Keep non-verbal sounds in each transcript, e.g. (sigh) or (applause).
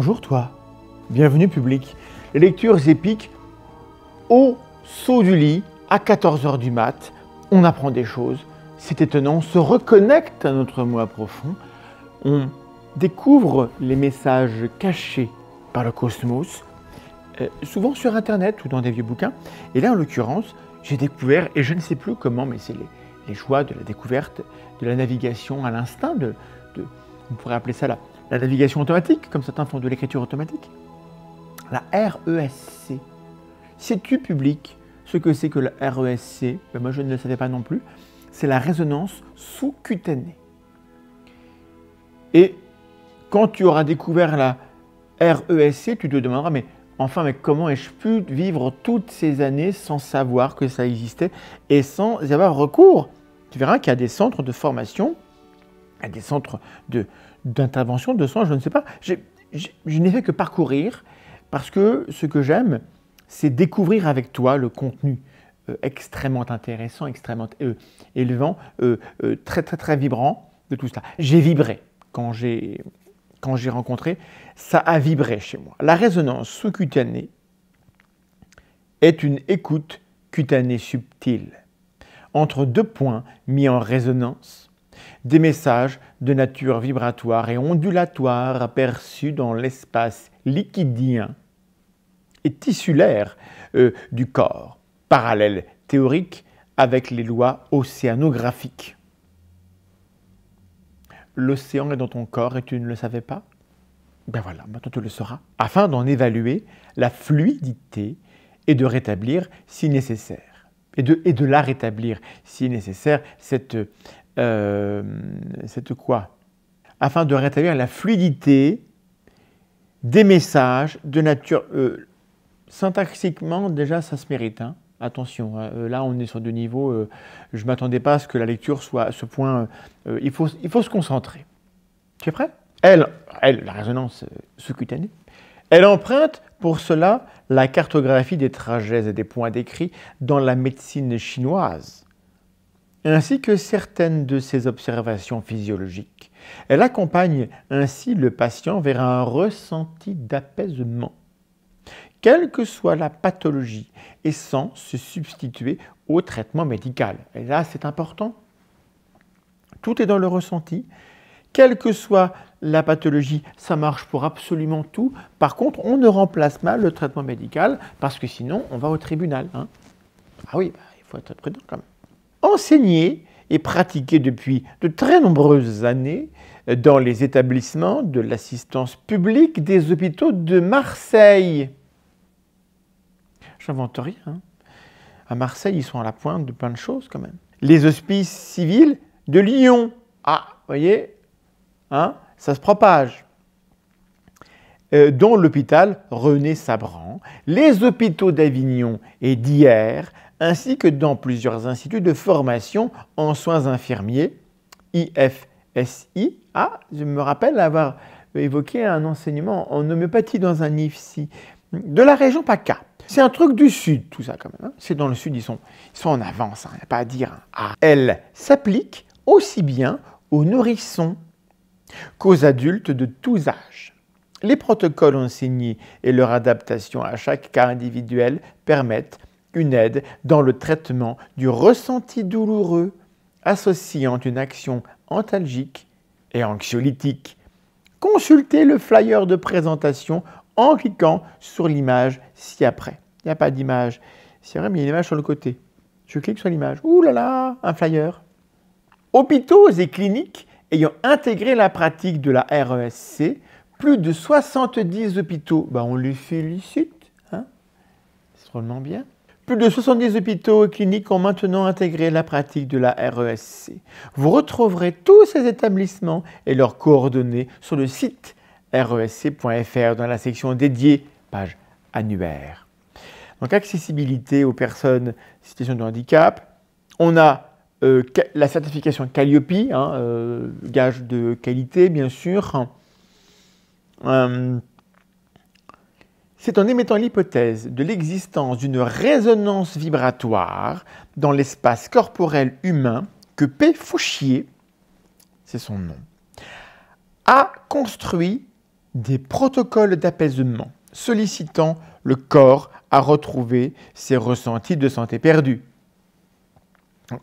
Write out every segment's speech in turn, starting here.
Bonjour toi, bienvenue public. Les lectures épiques au saut du lit à 14h du mat. On apprend des choses, c'est étonnant, on se reconnecte à notre moi profond, on découvre les messages cachés par le cosmos, euh, souvent sur Internet ou dans des vieux bouquins. Et là, en l'occurrence, j'ai découvert, et je ne sais plus comment, mais c'est les, joies de la découverte, de la navigation à l'instinct, on pourrait appeler ça la la navigation automatique, comme certains font de l'écriture automatique, la RESC. Si tu public ce que c'est que la RESC ben, Moi, je ne le savais pas non plus. C'est la résonance sous-cutanée. Et quand tu auras découvert la RESC, tu te demanderas, mais enfin, mais comment ai-je pu vivre toutes ces années sans savoir que ça existait et sans y avoir recours Tu verras qu'il y a des centres de formation, il des centres de, d'intervention, de soins, je ne sais pas. je n'ai fait que parcourir parce que ce que j'aime, c'est découvrir avec toi le contenu euh, extrêmement intéressant, extrêmement euh, élevant, euh, très très très vibrant de tout cela. J'ai vibré quand j'ai rencontré, ça a vibré chez moi. La résonance sous-cutanée est une écoute cutanée subtile entre deux points mis en résonance des messages de nature vibratoire et ondulatoire aperçus dans l'espace liquidien et tissulaire euh, du corps, parallèle théorique avec les lois océanographiques. L'océan est dans ton corps et tu ne le savais pas Ben voilà, maintenant tu le sauras, afin d'en évaluer la fluidité et de rétablir si nécessaire, et de, et de la rétablir si nécessaire, cette, euh, c'est quoi Afin de rétablir la fluidité des messages de nature. Euh, syntaxiquement, déjà, ça se mérite. Hein. Attention, hein, euh, là on est sur deux niveaux. je ne m'attendais pas à ce que la lecture soit à ce point. il, faut, il faut se concentrer. Tu es prêt elle, elle, la résonance sous-cutanée, elle emprunte pour cela la cartographie des trajets et des points décrits dans la médecine chinoise ainsi que certaines de ses observations physiologiques. Elle accompagne ainsi le patient vers un ressenti d'apaisement, quelle que soit la pathologie, et sans se substituer au traitement médical. Et là, c'est important. Tout est dans le ressenti. Quelle que soit la pathologie, ça marche pour absolument tout. Par contre, on ne remplace pas le traitement médical parce que sinon, on va au tribunal. Hein. Ah oui, bah, il faut être prudent quand même enseigné et pratiqué depuis de très nombreuses années euh, dans les établissements de l'assistance publique des hôpitaux de Marseille. J'invente rien. Hein. À Marseille, ils sont à la pointe de plein de choses quand même. Les hospices civils de Lyon. Ah, vous voyez, hein, ça se propage. Euh, dont l'hôpital René Sabran, les hôpitaux d'Avignon et d'hier, ainsi que dans plusieurs instituts de formation en soins infirmiers, IFSI. Ah, je me rappelle avoir évoqué un enseignement en homéopathie dans un IFSI de la région PACA. C'est un truc du sud, tout ça quand même. Hein. C'est dans le sud, ils sont, ils en avance, il hein, n'y a pas à dire. Hein. Ah. elle s'applique aussi bien aux nourrissons qu'aux adultes de tous âges. Les protocoles enseignés et leur adaptation à chaque cas individuel permettent une aide dans le traitement du ressenti douloureux associant une action antalgique et anxiolytique. Consultez le flyer de présentation en cliquant sur l'image ci-après. Il n'y a pas d'image. C'est vrai, mais il y a une image sur le côté. Je clique sur l'image. Ouh là là, un flyer. Hôpitaux et cliniques ayant intégré la pratique de la RESC, plus de 70 hôpitaux, ben, on les félicite. Hein. C'est drôlement bien. Plus de 70 hôpitaux et cliniques ont maintenant intégré la pratique de la RESC. Vous retrouverez tous ces établissements et leurs coordonnées sur le site resc.fr e dans la section dédiée, page annuaire. Donc accessibilité aux personnes en situation de handicap. On a euh, la certification Calliope, hein, euh, gage de qualité bien sûr. Euh, c'est en émettant l'hypothèse de l'existence d'une résonance vibratoire dans l'espace corporel humain que P. Fouchier, c'est son nom, a construit des protocoles d'apaisement sollicitant le corps à retrouver ses ressentis de santé perdus.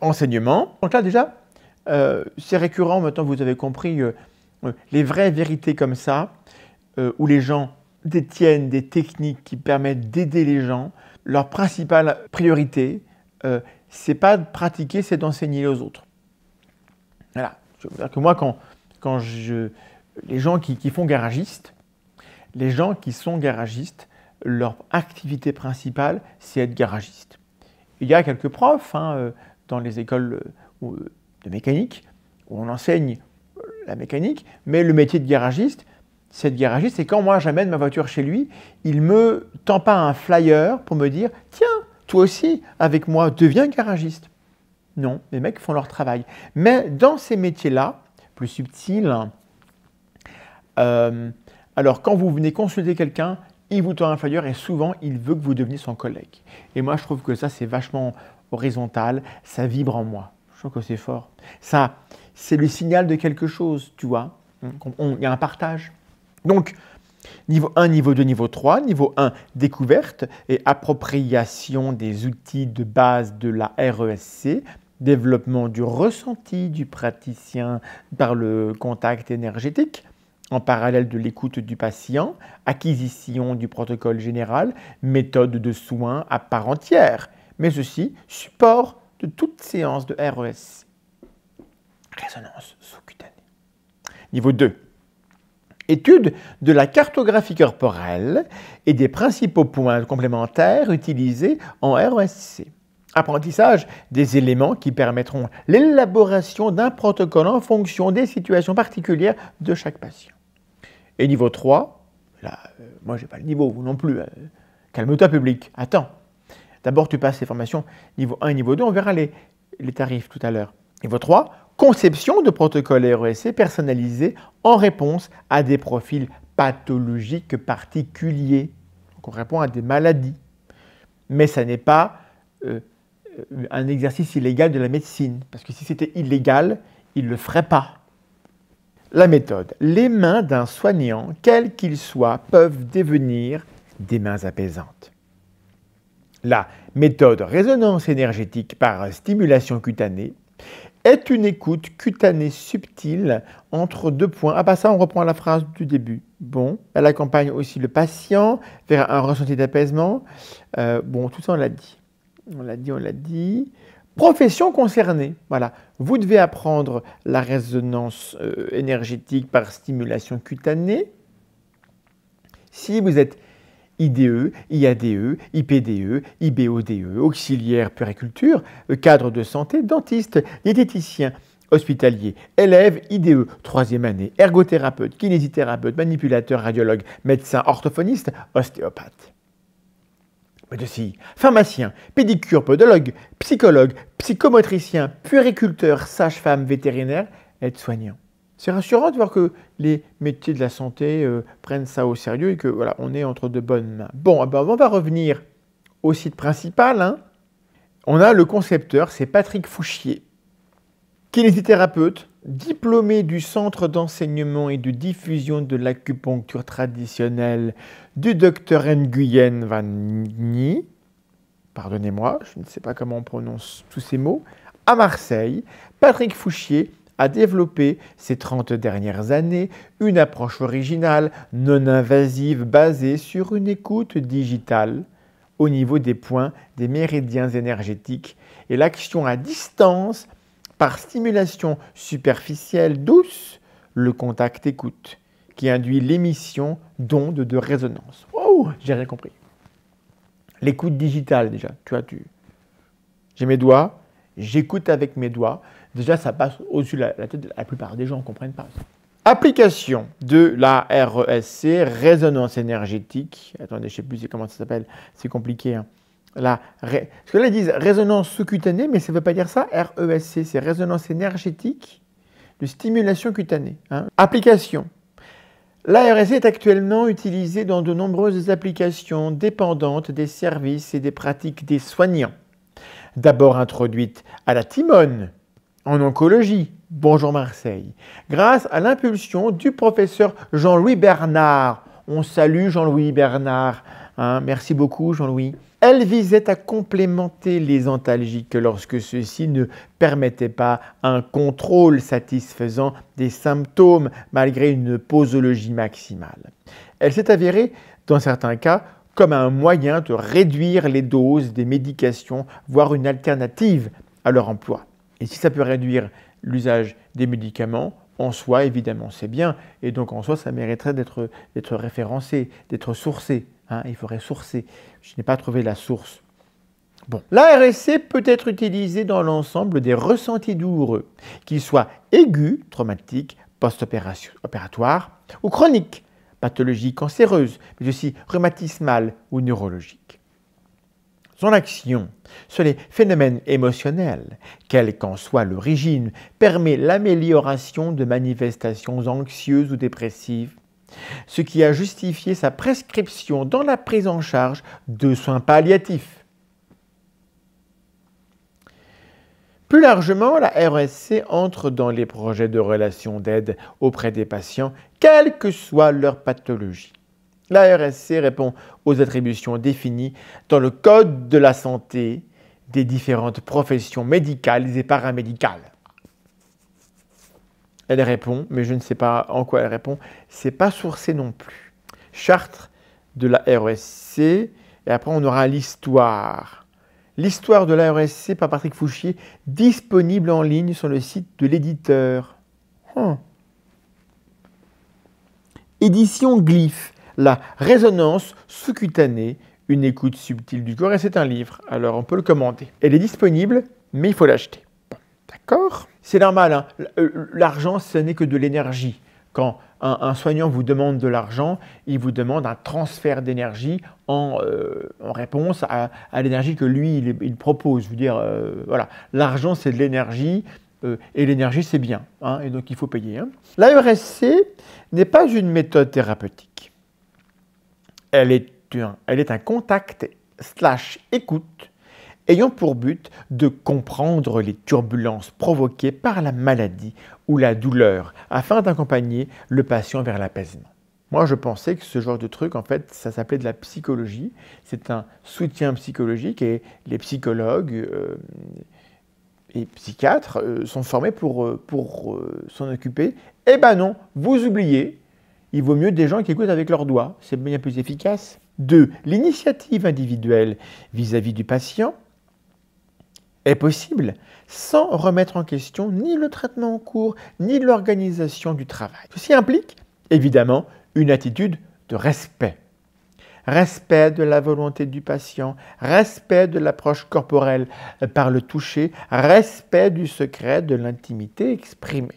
Enseignement. Donc là déjà, euh, c'est récurrent, maintenant vous avez compris, euh, euh, les vraies vérités comme ça, où les gens détiennent des techniques qui permettent d'aider les gens, leur principale priorité, euh, c'est pas de pratiquer, c'est d'enseigner aux autres. Voilà. Je veux dire que moi, quand, quand je, les gens qui, qui font garagiste, les gens qui sont garagistes, leur activité principale, c'est être garagiste. Il y a quelques profs hein, euh, dans les écoles euh, de mécanique où on enseigne la mécanique, mais le métier de garagiste, cette garagiste, et quand moi j'amène ma voiture chez lui, il me tend pas un flyer pour me dire Tiens, toi aussi, avec moi, deviens garagiste. Non, les mecs font leur travail. Mais dans ces métiers-là, plus subtils, euh, alors quand vous venez consulter quelqu'un, il vous tend un flyer et souvent il veut que vous deveniez son collègue. Et moi je trouve que ça c'est vachement horizontal, ça vibre en moi. Je trouve que c'est fort. Ça, c'est le signal de quelque chose, tu vois. Il y a un partage. Donc, niveau 1, niveau 2, niveau 3. Niveau 1, découverte et appropriation des outils de base de la RESC développement du ressenti du praticien par le contact énergétique, en parallèle de l'écoute du patient, acquisition du protocole général, méthode de soins à part entière, mais aussi support de toute séance de RESC. Résonance sous-cutanée. Niveau 2. Étude de la cartographie corporelle et des principaux points complémentaires utilisés en ROSC. Apprentissage des éléments qui permettront l'élaboration d'un protocole en fonction des situations particulières de chaque patient. Et niveau 3, là, je euh, moi j'ai pas le niveau non plus. Euh, calme-toi public, attends. D'abord tu passes les formations niveau 1 et niveau 2, on verra les, les tarifs tout à l'heure. Niveau 3, conception de protocoles RESC personnalisés en réponse à des profils pathologiques particuliers. Donc on répond à des maladies. Mais ça n'est pas euh, un exercice illégal de la médecine, parce que si c'était illégal, il ne le ferait pas. La méthode. Les mains d'un soignant, quel qu'ils soient, peuvent devenir des mains apaisantes. La méthode résonance énergétique par stimulation cutanée est une écoute cutanée subtile entre deux points. Ah bah ça, on reprend la phrase du début. Bon, elle accompagne aussi le patient vers un ressenti d'apaisement. Euh, bon, tout ça, on l'a dit. On l'a dit, on l'a dit. Profession concernée. Voilà. Vous devez apprendre la résonance euh, énergétique par stimulation cutanée. Si vous êtes IDE, IADE, IPDE, IBODE, auxiliaire puériculture, cadre de santé, dentiste, diététicien, hospitalier, élève IDE, troisième année, ergothérapeute, kinésithérapeute, manipulateur, radiologue, médecin, orthophoniste, ostéopathe. Médecin, pharmacien, pédicure, podologue, psychologue, psychomotricien, puériculteur, sage-femme, vétérinaire, aide-soignant. C'est rassurant de voir que les métiers de la santé euh, prennent ça au sérieux et que voilà, on est entre de bonnes mains. Bon, ah ben, on va revenir au site principal. Hein. On a le concepteur, c'est Patrick Fouchier, kinésithérapeute, diplômé du Centre d'enseignement et de diffusion de l'acupuncture traditionnelle du docteur Nguyen Van Nhi, pardonnez-moi, je ne sais pas comment on prononce tous ces mots, à Marseille, Patrick Fouchier a développé ces 30 dernières années une approche originale, non invasive, basée sur une écoute digitale au niveau des points des méridiens énergétiques et l'action à distance par stimulation superficielle douce, le contact écoute, qui induit l'émission d'ondes de résonance. Oh, j'ai rien compris. L'écoute digitale déjà, tu as tu... J'ai mes doigts, j'écoute avec mes doigts, Déjà, ça passe au-dessus de la, tête de La plupart des gens ne comprennent pas. Application de la RESC, résonance énergétique. Attendez, je ne sais plus comment ça s'appelle, c'est compliqué. Hein. La Parce que là, disent résonance sous-cutanée, mais ça ne veut pas dire ça. RESC, c'est résonance énergétique de stimulation cutanée. Hein. Application. La RESC est actuellement utilisée dans de nombreuses applications dépendantes des services et des pratiques des soignants. D'abord introduite à la timone en oncologie. Bonjour Marseille. Grâce à l'impulsion du professeur Jean-Louis Bernard. On salue Jean-Louis Bernard. Hein. merci beaucoup Jean-Louis. Elle visait à complémenter les antalgiques lorsque ceux-ci ne permettaient pas un contrôle satisfaisant des symptômes malgré une posologie maximale. Elle s'est avérée, dans certains cas, comme un moyen de réduire les doses des médications, voire une alternative à leur emploi. Et si ça peut réduire l'usage des médicaments, en soi, évidemment, c'est bien. Et donc, en soi, ça mériterait d'être référencé, d'être sourcé. Hein. il faudrait sourcer. Je n'ai pas trouvé la source. Bon. La peut être utilisé dans l'ensemble des ressentis douloureux, qu'ils soient aigus, traumatiques, post-opératoires, ou chroniques, pathologiques, cancéreuses, mais aussi rhumatismales ou neurologiques son action sur les phénomènes émotionnels, quelle qu'en soit l'origine, permet l'amélioration de manifestations anxieuses ou dépressives, ce qui a justifié sa prescription dans la prise en charge de soins palliatifs. Plus largement, la RSC entre dans les projets de relations d'aide auprès des patients, quelle que soit leur pathologie. La RSC répond aux attributions définies dans le Code de la santé des différentes professions médicales et paramédicales. Elle répond, mais je ne sais pas en quoi elle répond, c'est pas sourcé non plus. Charte de la RSC, et après on aura l'histoire. L'histoire de la RSC par Patrick Fouchier, disponible en ligne sur le site de l'éditeur. Hein. Édition Glyphe. La résonance sous-cutanée, une écoute subtile du corps, et c'est un livre, alors on peut le commander. Elle est disponible, mais il faut l'acheter. D'accord C'est normal, hein. euh, l'argent, ce n'est que de l'énergie. Quand un, soignant vous demande de l'argent, il vous demande un transfert d'énergie en, euh, réponse à, l'énergie que lui, il, propose. Je veux dire, euh, voilà, l'argent, c'est de l'énergie. et l'énergie, c'est bien, hein. et donc il faut payer. Hein. E n'est pas une méthode thérapeutique. Elle est un, contact slash écoute ayant pour but de comprendre les turbulences provoquées par la maladie ou la douleur afin d'accompagner le patient vers l'apaisement. Moi, je pensais que ce genre de truc, en fait, ça s'appelait de la psychologie. C'est un soutien psychologique et les psychologues euh, et psychiatres euh, sont formés pour, euh, pour s'en occuper. Eh ben non, vous oubliez, il vaut mieux des gens qui écoutent avec leurs doigts, c'est bien plus efficace. Deux, l'initiative individuelle vis à -vis du patient est possible sans remettre en question ni le traitement en cours, ni l'organisation du travail. Ceci implique évidemment une attitude de respect. Respect de la volonté du patient, respect de l'approche corporelle par le toucher, respect du secret de l'intimité exprimée.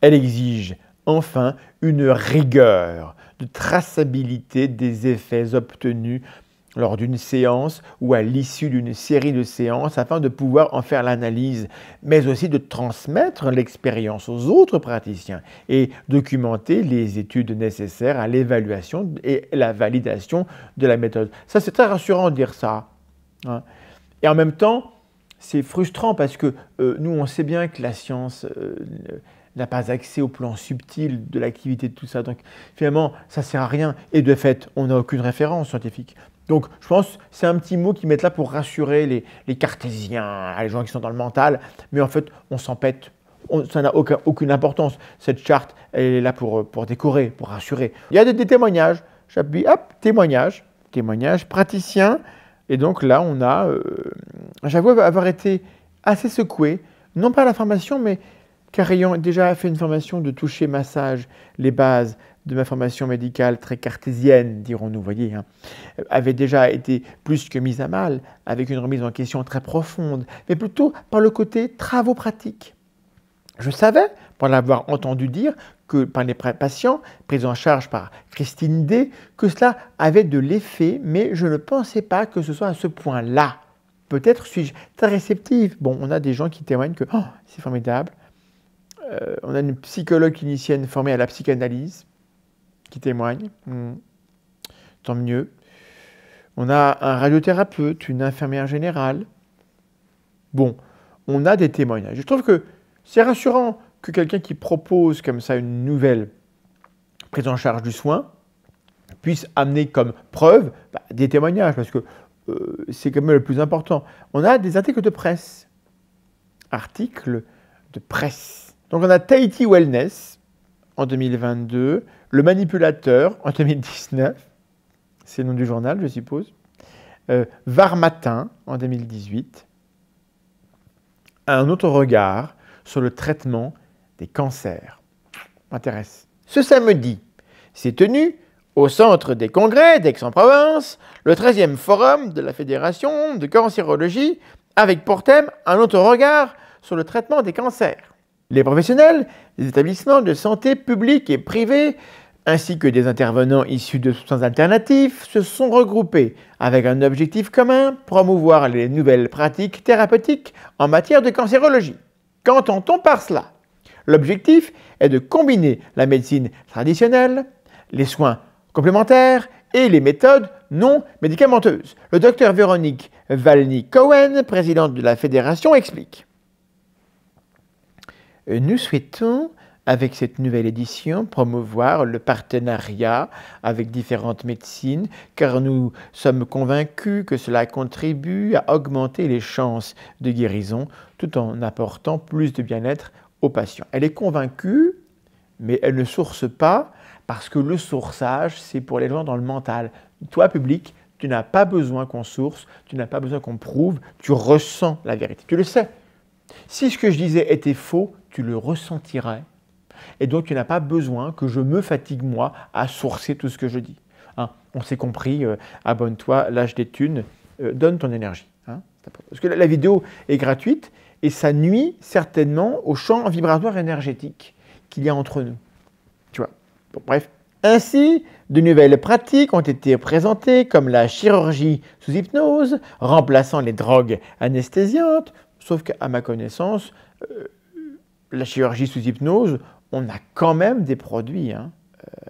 Elle exige Enfin, une rigueur de traçabilité des effets obtenus lors d'une séance ou à l'issue d'une série de séances afin de pouvoir en faire l'analyse, mais aussi de transmettre l'expérience aux autres praticiens et documenter les études nécessaires à l'évaluation et la validation de la méthode. Ça, c'est très rassurant de dire ça. Hein. Et en même temps, c'est frustrant parce que euh, nous, on sait bien que la science... Euh, n'a pas accès au plan subtil de l'activité de tout ça. Donc finalement, ça ne sert à rien. Et de fait, on n'a aucune référence scientifique. Donc je pense c'est un petit mot qu'ils mettent là pour rassurer les, cartésiens, hein, les gens qui sont dans le mental. Mais en fait, on s'empête. ça n'a aucune importance. Cette charte, elle est là pour, pour décorer, pour rassurer. Il y a des, témoignages. J'appuie, hop, témoignage, témoignage, praticien. Et donc là, on a, euh, j'avoue avoir été assez secoué, non pas à la formation, mais car ayant déjà fait une formation de toucher massage, les bases de ma formation médicale très cartésienne, dirons-nous, voyez, hein, avait déjà été plus que mise à mal, avec une remise en question très profonde, mais plutôt par le côté travaux pratiques. Je savais, pour l'avoir entendu dire, que par les patients, pris en charge par Christine D, que cela avait de l'effet, mais je ne pensais pas que ce soit à ce point-là. Peut-être suis-je très réceptive. Bon, on a des gens qui témoignent que oh, c'est formidable, euh, on a une psychologue clinicienne formée à la psychanalyse qui témoigne. Hmm. Tant mieux. On a un radiothérapeute, une infirmière générale. Bon, on a des témoignages. Je trouve que c'est rassurant que quelqu'un qui propose comme ça une nouvelle prise en charge du soin puisse amener comme preuve bah, des témoignages, parce que euh, c'est quand même le plus important. On a des articles de presse. Articles de presse. Donc on a Tahiti Wellness en 2022, Le Manipulateur en 2019, c'est le nom du journal je suppose, euh, Varmatin Var Matin en 2018, un autre regard sur le traitement des cancers. M'intéresse. Ce samedi, c'est tenu au centre des congrès d'Aix-en-Provence, le 13e forum de la Fédération de cancérologie, avec pour thème un autre regard sur le traitement des cancers. Les professionnels les établissements de santé publique et privés, ainsi que des intervenants issus de soins alternatifs, se sont regroupés avec un objectif commun, promouvoir les nouvelles pratiques thérapeutiques en matière de cancérologie. Qu'entend-on par cela L'objectif est de combiner la médecine traditionnelle, les soins complémentaires et les méthodes non médicamenteuses. Le docteur Véronique Valny-Cohen, présidente de la fédération, explique. Euh, nous souhaitons avec cette nouvelle édition, promouvoir le partenariat avec différentes médecines, car nous sommes convaincus que cela contribue à augmenter les chances de guérison tout en apportant plus de bien-être aux patients. Elle est convaincue, mais elle ne source pas, parce que le sourçage, c'est pour les gens dans le mental. Toi, public, tu n'as pas besoin qu'on source, tu n'as pas besoin qu'on prouve, tu ressens la vérité, tu le sais. Si ce que je disais était faux, tu le ressentirais. Et donc tu n'as pas besoin que je me fatigue moi à sourcer tout ce que je dis. Hein, on s'est compris, euh, abonne-toi, lâche des thunes, euh, donne ton énergie. Hein. Parce que la, vidéo est gratuite et ça nuit certainement au champ vibratoire énergétique qu'il y a entre nous. Tu vois. bref. Ainsi, de nouvelles pratiques ont été présentées comme la chirurgie sous hypnose, remplaçant les drogues anesthésiantes, Sauf qu'à ma connaissance, euh, la chirurgie sous hypnose, on a quand même des produits. Hein. Euh,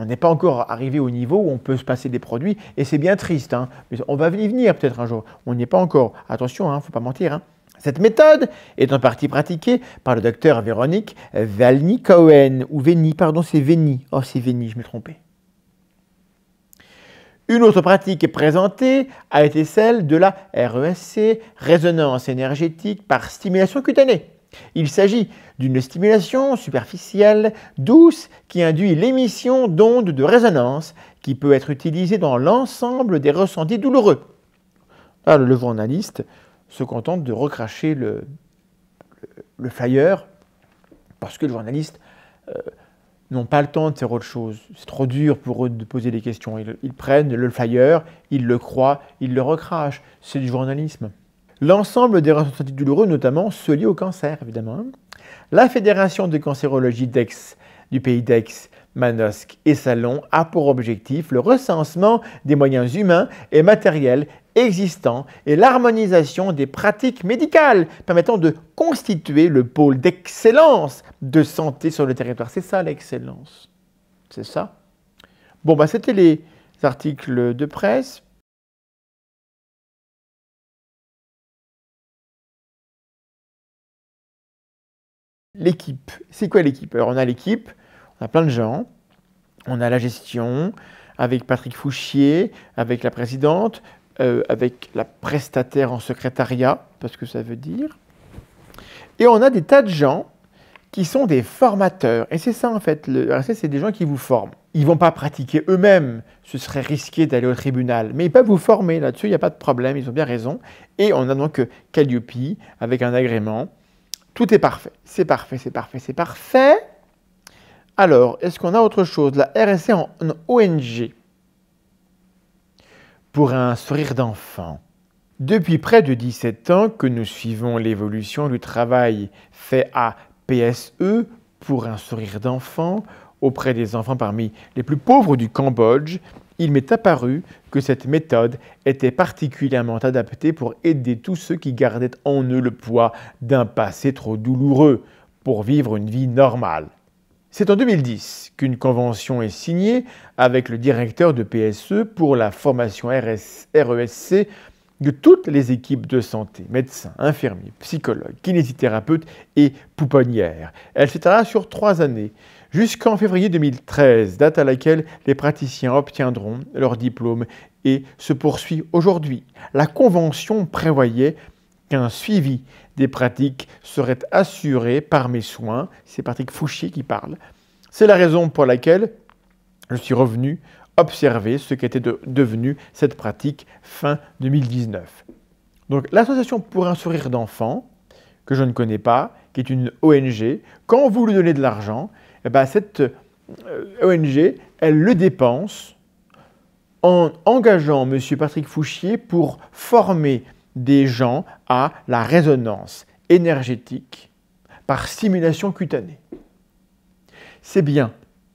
on n'est pas encore arrivé au niveau où on peut se passer des produits, et c'est bien triste. Hein. Mais on va y venir peut-être un jour. On n'y est pas encore. Attention, il hein, ne faut pas mentir. Cette méthode est en partie pratiquée par le docteur Véronique Valny-Cohen, ou Veni, pardon, c'est Veni. Oh, c'est Véni, je me trompais. Une autre pratique présentée a été celle de la RESC, résonance énergétique par stimulation cutanée. Il s'agit d'une stimulation superficielle, douce, qui induit l'émission d'ondes de résonance qui peut être utilisée dans l'ensemble des ressentis douloureux. Ah, le journaliste se contente de recracher le, le, flyer parce que le journaliste euh, n'ont pas le temps de faire autre chose. C'est trop dur pour eux de poser des questions. Ils, prennent le flyer, ils le croient, ils le recrachent. C'est du journalisme. L'ensemble des ressentis douloureux, notamment ceux liés au cancer, évidemment. Hein. La Fédération de cancérologie d'Aix, du pays d'Aix, Manosque et Salon a pour objectif le recensement des moyens humains et matériels existant et l'harmonisation des pratiques médicales permettant de constituer le pôle d'excellence de santé sur le territoire. C'est ça l'excellence. C'est ça. Bon, bah, c'était les articles de presse. L'équipe. C'est quoi l'équipe Alors, on a l'équipe, on a plein de gens, on a la gestion, avec Patrick Fouchier, avec la présidente, euh, avec la prestataire en secrétariat, parce que ça veut dire. Et on a des tas de gens qui sont des formateurs. Et c'est ça en fait, le RSC, c'est des gens qui vous forment. Ils ne vont pas pratiquer eux-mêmes, ce serait risqué d'aller au tribunal, mais ils peuvent vous former là-dessus, il n'y a pas de problème, ils ont bien raison. Et on a donc euh, Calliope avec un agrément. Tout est parfait, c'est parfait, c'est parfait, c'est parfait. Alors, est-ce qu'on a autre chose La RSC en ONG pour un sourire d'enfant. Depuis près de 17 ans que nous suivons l'évolution du travail fait à PSE pour un sourire d'enfant auprès des enfants parmi les plus pauvres du Cambodge, il m'est apparu que cette méthode était particulièrement adaptée pour aider tous ceux qui gardaient en eux le poids d'un passé trop douloureux pour vivre une vie normale. C'est en 2010 qu'une convention est signée avec le directeur de PSE pour la formation RESC de toutes les équipes de santé, médecins, infirmiers, psychologues, kinésithérapeutes et pouponnières. Elle s'étendra sur trois années, jusqu'en février 2013, date à laquelle les praticiens obtiendront leur diplôme et se poursuit aujourd'hui. La convention prévoyait un suivi des pratiques serait assuré par mes soins. C'est Patrick Fouchier qui parle. C'est la raison pour laquelle je suis revenu observer ce qu'était de, devenue cette pratique fin 2019. Donc l'association pour un sourire d'enfant, que je ne connais pas, qui est une ONG, quand vous lui donnez de l'argent, eh ben, cette euh, ONG, elle le dépense en engageant M. Patrick Fouchier pour former des gens à la résonance énergétique par stimulation cutanée. C'est bien,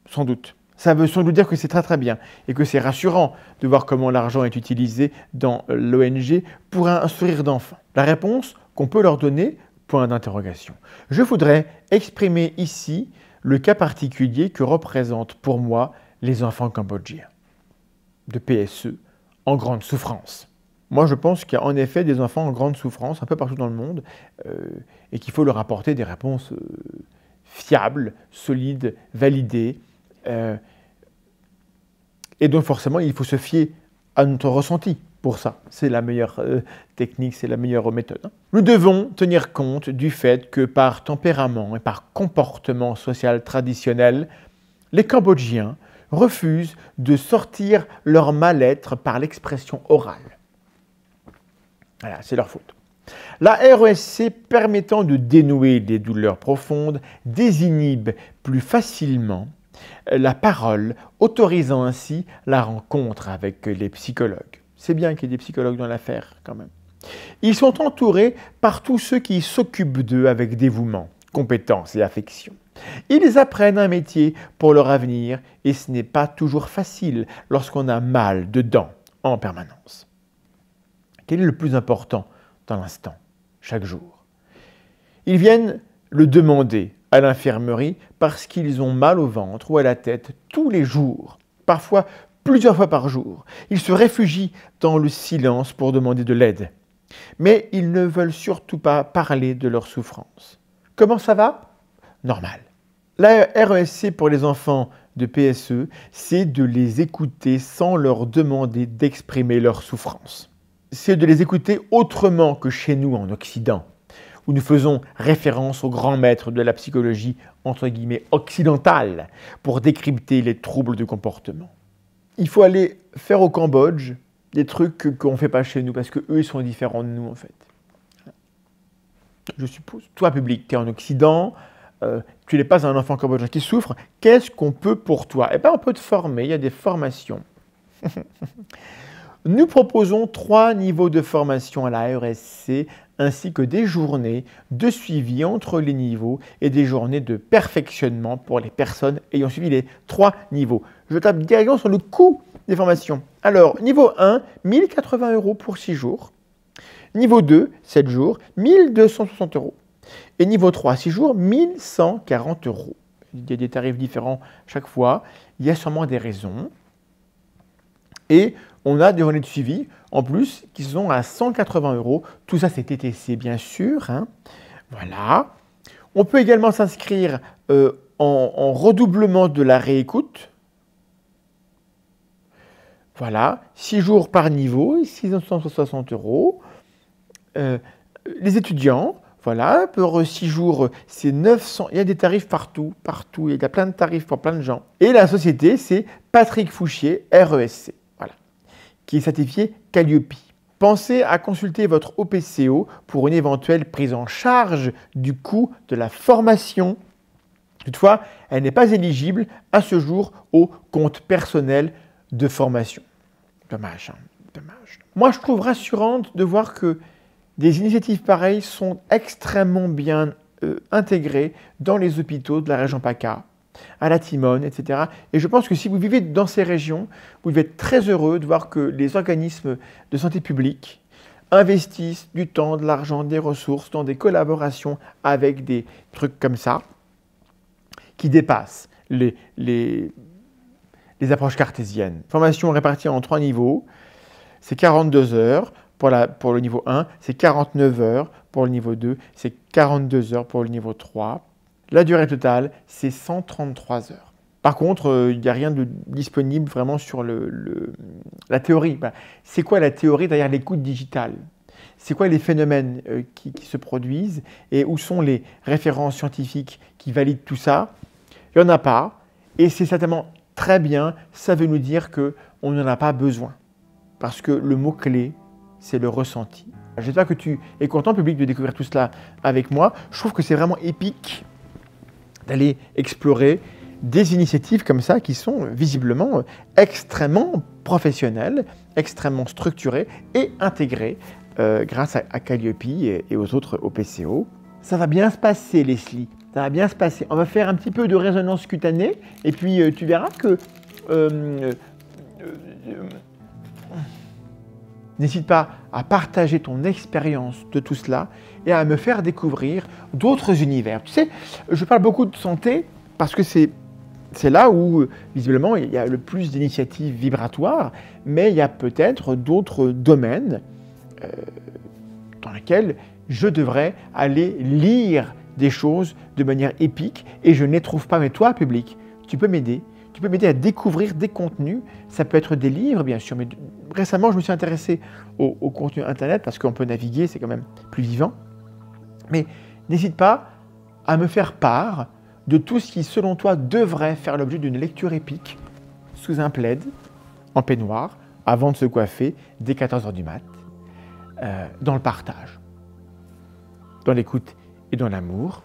sans doute. Ça veut sans doute dire que c'est très très bien et que c'est rassurant de voir comment l'argent est utilisé dans l'ONG pour un sourire d'enfant. La réponse qu'on peut leur donner, point d'interrogation. Je voudrais exprimer ici le cas particulier que représentent pour moi les enfants cambodgiens de PSE en grande souffrance. Moi, je pense qu'il y a en effet des enfants en grande souffrance un peu partout dans le monde euh, et qu'il faut leur apporter des réponses euh, fiables, solides, validées. Euh, et donc, forcément, il faut se fier à notre ressenti pour ça. C'est la meilleure technique, c'est la meilleure méthode. Hein. Nous devons tenir compte du fait que par tempérament et par comportement social traditionnel, les Cambodgiens refusent de sortir leur mal-être par l'expression orale. Voilà, c'est leur faute. La RESC permettant de dénouer des douleurs profondes désinhibe plus facilement euh, la parole, autorisant ainsi la rencontre avec les psychologues. C'est bien qu'il y ait des psychologues dans l'affaire quand même. Ils sont entourés par tous ceux qui s'occupent d'eux avec dévouement, compétence et affection. Ils apprennent un métier pour leur avenir et ce n'est pas toujours facile lorsqu'on a mal dedans en permanence. Quel est le plus important dans l'instant, chaque jour Ils viennent le demander à l'infirmerie parce qu'ils ont mal au ventre ou à la tête tous les jours, parfois plusieurs fois par jour. Ils se réfugient dans le silence pour demander de l'aide. Mais ils ne veulent surtout pas parler de leur souffrance. Comment ça va Normal. La RESC pour les enfants de PSE, c'est de les écouter sans leur demander d'exprimer leur souffrance c'est de les écouter autrement que chez nous en Occident, où nous faisons référence aux grands maîtres de la psychologie entre guillemets occidentale pour décrypter les troubles de comportement. Il faut aller faire au Cambodge des trucs qu'on ne fait pas chez nous parce qu'eux, ils sont différents de nous en fait. Je suppose. Toi, public, tu es en Occident, euh, tu n'es pas un enfant cambodgien qui souffre, qu'est-ce qu'on peut pour toi Eh bien, on peut te former, il y a des formations. (laughs) nous proposons trois niveaux de formation à la RSC ainsi que des journées de suivi entre les niveaux et des journées de perfectionnement pour les personnes ayant suivi les trois niveaux. Je tape directement sur le coût des formations. Alors, niveau 1, 1080 euros pour 6 jours. Niveau 2, 7 jours, 1260 euros. Et niveau 3, 6 jours, 1140 euros. Il y a des tarifs différents chaque fois. Il y a sûrement des raisons. Et on a des journées de suivi, en plus, qui sont à 180 euros. Tout ça, c'est TTC, bien sûr. Hein. Voilà. On peut également s'inscrire euh, en, redoublement de la réécoute. Voilà, 6 jours par niveau, 660 euros. Euh, les étudiants, voilà, pour 6 jours, c'est 900. Il y a des tarifs partout, partout. Il y a plein de tarifs pour plein de gens. Et la société, c'est Patrick Fouchier, RESC qui est certifié Calliope. Pensez à consulter votre OPCO pour une éventuelle prise en charge du coût de la formation. Toutefois, elle n'est pas éligible à ce jour au compte personnel de formation. Dommage, hein. dommage. Moi, je trouve rassurante de voir que des initiatives pareilles sont extrêmement bien euh, intégrées dans les hôpitaux de la région PACA à la Timone, etc. Et je pense que si vous vivez dans ces régions, vous devez être très heureux de voir que les organismes de santé publique investissent du temps, de l'argent, des ressources dans des collaborations avec des trucs comme ça, qui dépassent les, approches cartésiennes. Formation répartie en trois niveaux, c'est 42 heures pour, pour le niveau 1, c'est 49 heures pour le niveau 2, c'est 42 heures pour le niveau 3. La durée totale, c'est 133 heures. Par contre, euh, il n'y a rien de disponible vraiment sur la théorie. Bah, c'est quoi la théorie derrière l'écoute digitale C'est quoi les phénomènes euh, qui, qui, se produisent et où sont les références scientifiques qui valident tout ça Il n'y en a pas. Et c'est certainement très bien, ça veut nous dire qu'on n'en a pas besoin. Parce que le mot-clé, c'est le ressenti. J'espère que tu es content, public, de découvrir tout cela avec moi. Je trouve que c'est vraiment épique d'aller explorer des initiatives comme ça qui sont visiblement euh, extrêmement professionnelles, extrêmement structurées et intégrées euh, grâce à, Calliope et, aux autres OPCO. Ça va bien se passer, Leslie. Ça va bien se passer. On va faire un petit peu de résonance cutanée et puis euh, tu verras que N'hésite pas à partager ton expérience de tout cela et à me faire découvrir d'autres univers. Tu sais, je parle beaucoup de santé parce que c'est c'est là où, visiblement, il y a le plus d'initiatives vibratoires, mais il y a peut-être d'autres domaines euh, dans lesquels je devrais aller lire des choses de manière épique et je ne trouve pas. Mais toi, public, tu peux m'aider tu peux m'aider à découvrir des contenus. Ça peut être des livres, bien sûr, mais récemment, je me suis intéressé au, contenu Internet parce qu'on peut naviguer, c'est quand même plus vivant. Mais n'hésite pas à me faire part de tout ce qui, selon toi, devrait faire l'objet d'une lecture épique sous un plaid, en peignoir, avant de se coiffer dès 14h du mat, euh, dans le partage, dans l'écoute et dans l'amour.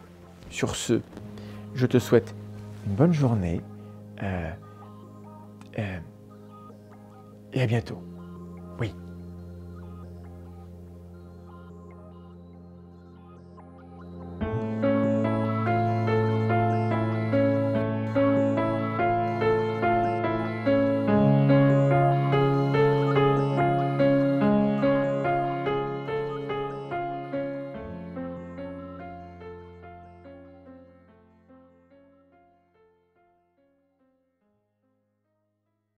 Sur ce, je te souhaite une bonne journée euh, euh, et à bientôt.